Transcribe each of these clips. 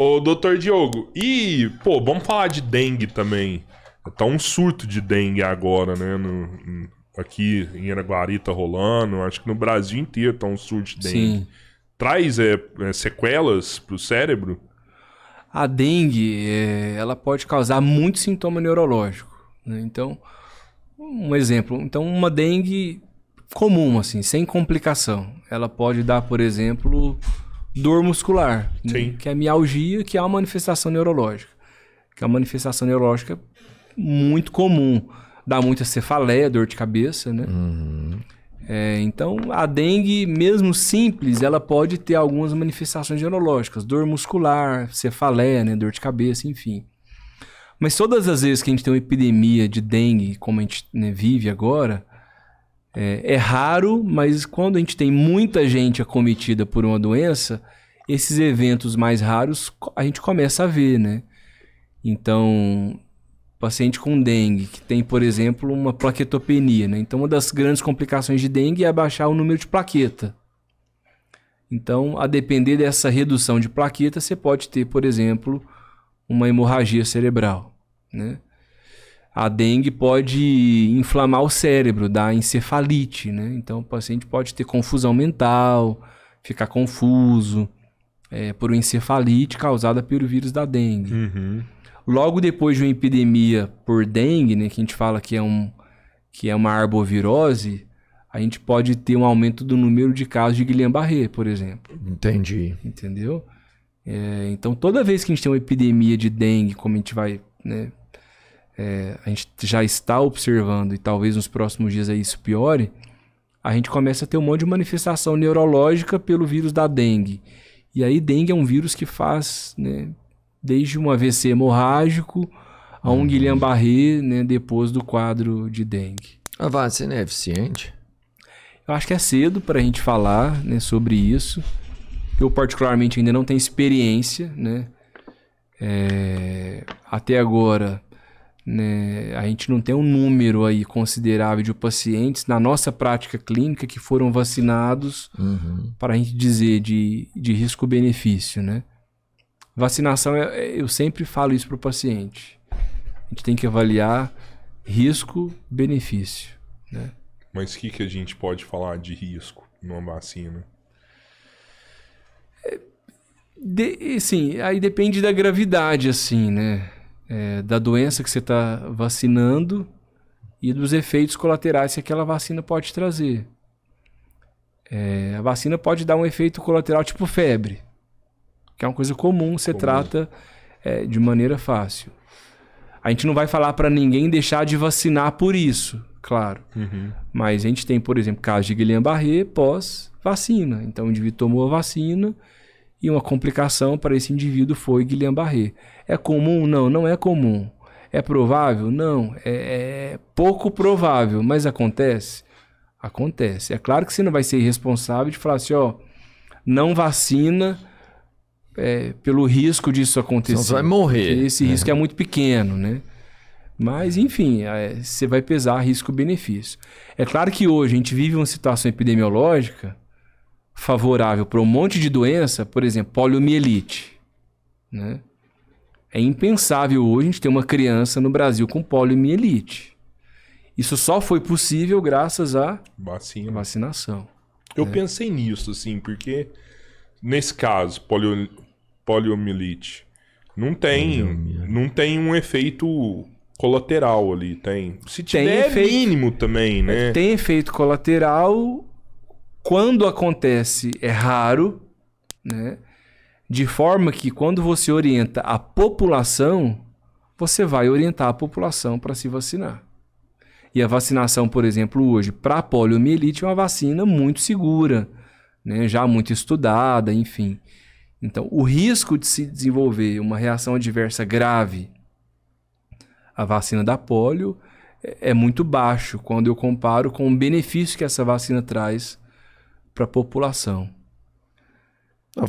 Ô, doutor Diogo, e, pô, vamos falar de dengue também. Tá um surto de dengue agora, né? No, aqui em Araguari tá rolando, acho que no Brasil inteiro tá um surto de dengue. Sim. Traz é, é, sequelas pro cérebro? A dengue, é, ela pode causar muito sintoma neurológico. Né? Então, um exemplo. Então, uma dengue comum, assim, sem complicação. Ela pode dar, por exemplo, dor muscular, né? Sim. que é mialgia, que é uma manifestação neurológica, que é uma manifestação neurológica muito comum, dá muita cefaleia, dor de cabeça, né? Uhum. É, então, a dengue, mesmo simples, ela pode ter algumas manifestações neurológicas, dor muscular, cefaleia, né? dor de cabeça, enfim. Mas todas as vezes que a gente tem uma epidemia de dengue, como a gente né, vive agora, é, é, raro, mas quando a gente tem muita gente acometida por uma doença, esses eventos mais raros a gente começa a ver, né? Então, paciente com dengue, que tem, por exemplo, uma plaquetopenia, né? Então, uma das grandes complicações de dengue é baixar o número de plaqueta. Então, a depender dessa redução de plaqueta, você pode ter, por exemplo, uma hemorragia cerebral, né? a dengue pode inflamar o cérebro, dar encefalite, né? Então o paciente pode ter confusão mental, ficar confuso é, por uma encefalite causada pelo vírus da dengue. Uhum. Logo depois de uma epidemia por dengue, né, que a gente fala que é, um, que é uma arbovirose, a gente pode ter um aumento do número de casos de Guillain-Barré, por exemplo. Entendi. Entendeu? É, então toda vez que a gente tem uma epidemia de dengue, como a gente vai né, é, a gente já está observando e talvez nos próximos dias aí isso piore, a gente começa a ter um monte de manifestação neurológica pelo vírus da dengue. E aí dengue é um vírus que faz, né, desde um AVC hemorrágico a um uhum. Guillain-Barré, né, depois do quadro de dengue. A vacina é eficiente? Eu acho que é cedo para a gente falar né, sobre isso. Eu, particularmente, ainda não tenho experiência. Né? É... até agora, né? A gente não tem um número aí considerável de pacientes na nossa prática clínica que foram vacinados uhum. para a gente dizer de, de risco-benefício, né? Vacinação, é, é eu sempre falo isso para o paciente. A gente tem que avaliar risco-benefício, né? Mas o que, que a gente pode falar de risco numa vacina? É, de, sim, aí depende da gravidade, assim, né? é, da doença que você está vacinando e dos efeitos colaterais que aquela vacina pode trazer. É, a vacina pode dar um efeito colateral tipo febre, que é uma coisa comum, você comum. trata é, de maneira fácil. A gente não vai falar para ninguém deixar de vacinar por isso, claro. Uhum. Mas a gente tem, por exemplo, casos de Guilherme Barré pós-vacina. Então, o indivíduo tomou a vacina, e uma complicação para esse indivíduo foi Guilherme barré É comum? Não, não é comum. É provável? Não, é, é pouco provável, mas acontece? Acontece. É claro que você não vai ser irresponsável de falar assim, ó, não vacina é, pelo risco disso acontecer. você vai morrer. Esse é. risco é muito pequeno, né? Mas, enfim, é, você vai pesar risco-benefício. É claro que hoje a gente vive uma situação epidemiológica favorável para um monte de doença, por exemplo, poliomielite. Né? É impensável hoje a gente ter uma criança no Brasil com poliomielite. Isso só foi possível graças à Vacina. vacinação. Eu né? pensei nisso, assim, porque nesse caso, polio, poliomielite, não tem, poliomielite. não tem um efeito colateral ali, tem. Se tiver, tem é efeito, é mínimo também, né? Tem efeito colateral quando acontece, é raro, né? De forma que quando você orienta a população, você vai orientar a população para se vacinar. E a vacinação, por exemplo, hoje para poliomielite é uma vacina muito segura, né? já muito estudada, enfim. Então, o risco de se desenvolver uma reação adversa grave à vacina da polio é, é muito baixo quando eu comparo com o benefício que essa vacina traz para a população.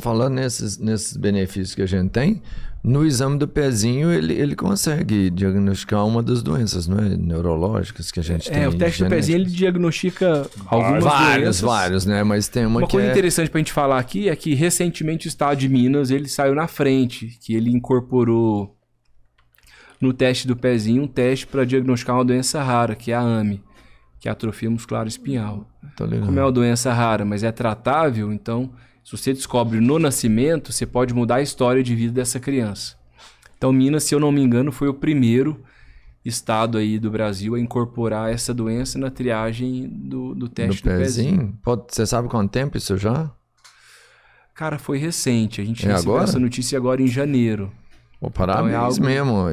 Falando nesses, nesses benefícios que a gente tem, no exame do pezinho ele, ele consegue diagnosticar uma das doenças não é? neurológicas que a gente é, tem. É, o teste do pezinho ele diagnostica algumas vários, doenças. Vários, né? Mas tem uma, uma que coisa é... interessante para a gente falar aqui é que recentemente o estado de Minas ele saiu na frente, que ele incorporou no teste do pezinho um teste para diagnosticar uma doença rara, que é a AME que é atrofia muscular espinhal. Tá Como é uma doença rara, mas é tratável, então, se você descobre no nascimento, você pode mudar a história de vida dessa criança. Então, Minas, se eu não me engano, foi o primeiro estado aí do Brasil a incorporar essa doença na triagem do, do teste do, do pezinho. pezinho. Pode, você sabe quanto tempo isso já? Cara, foi recente. A gente é recebeu agora? essa notícia agora em janeiro. Vou parar então, é algo... mesmo.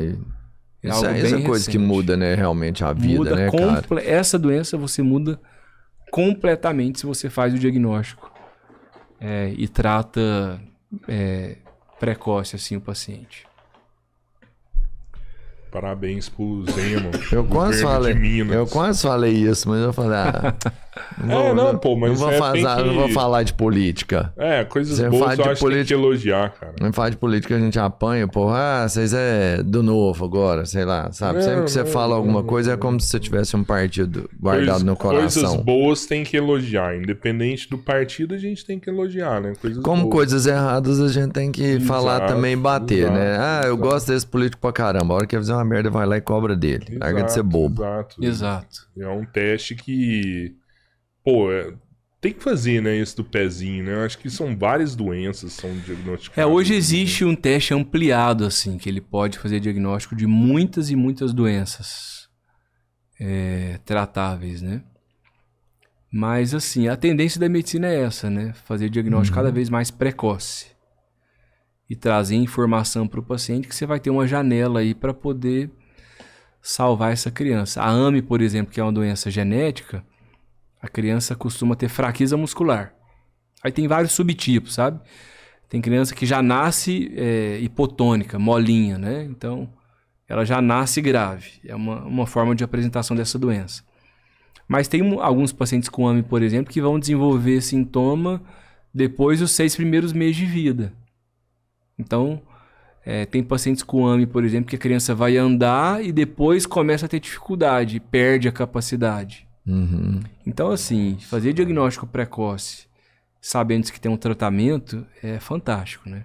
É essa, essa coisa recente. que muda, né, realmente a vida, muda né, cara? Essa doença você muda completamente se você faz o diagnóstico é, e trata é, precoce assim o paciente. Parabéns pro Zemo. Eu quase falei, eu quase falei isso, mas eu falei, ah, É, não, é, não, pô, mas. Não vou, é falar, que... não vou falar de política. É, coisas boas boas eu acho política... que tem que elogiar, cara. Não fala de política, a gente apanha, porra Ah, vocês é do novo agora, sei lá, sabe? É, Sempre que você não, fala não, alguma coisa é como se você tivesse um partido guardado coisas, no coração. Coisas boas tem que elogiar. Independente do partido, a gente tem que elogiar, né? Coisas como boas. coisas erradas, a gente tem que exato, falar também e bater, né? exato, né? Ah, eu exato. gosto desse político pra caramba. A hora que fazer uma merda, vai lá e cobra dele. Larga de ser bobo. Exato. Exato. É um teste que pô, é, tem que fazer, né, isso do pezinho, né? Eu acho que são várias doenças são diagnosticadas. É, hoje existe um teste ampliado, assim, que ele pode fazer diagnóstico de muitas e muitas doenças é, tratáveis, né? Mas, assim, a tendência da medicina é essa, né? Fazer diagnóstico uhum. cada vez mais precoce. E trazer informação para o paciente que você vai ter uma janela aí para poder salvar essa criança. A AME, por exemplo, que é uma doença genética a criança costuma ter fraqueza muscular. Aí tem vários subtipos, sabe? Tem criança que já nasce é, hipotônica, molinha, né? Então, ela já nasce grave. É uma, uma forma de apresentação dessa doença. Mas tem alguns pacientes com AMI, por exemplo, que vão desenvolver sintoma depois dos seis primeiros meses de vida. Então, é, tem pacientes com AMI, por exemplo, que a criança vai andar e depois começa a ter dificuldade, perde a capacidade. Uhum. Então, assim, fazer diagnóstico precoce sabendo que tem um tratamento é fantástico, né?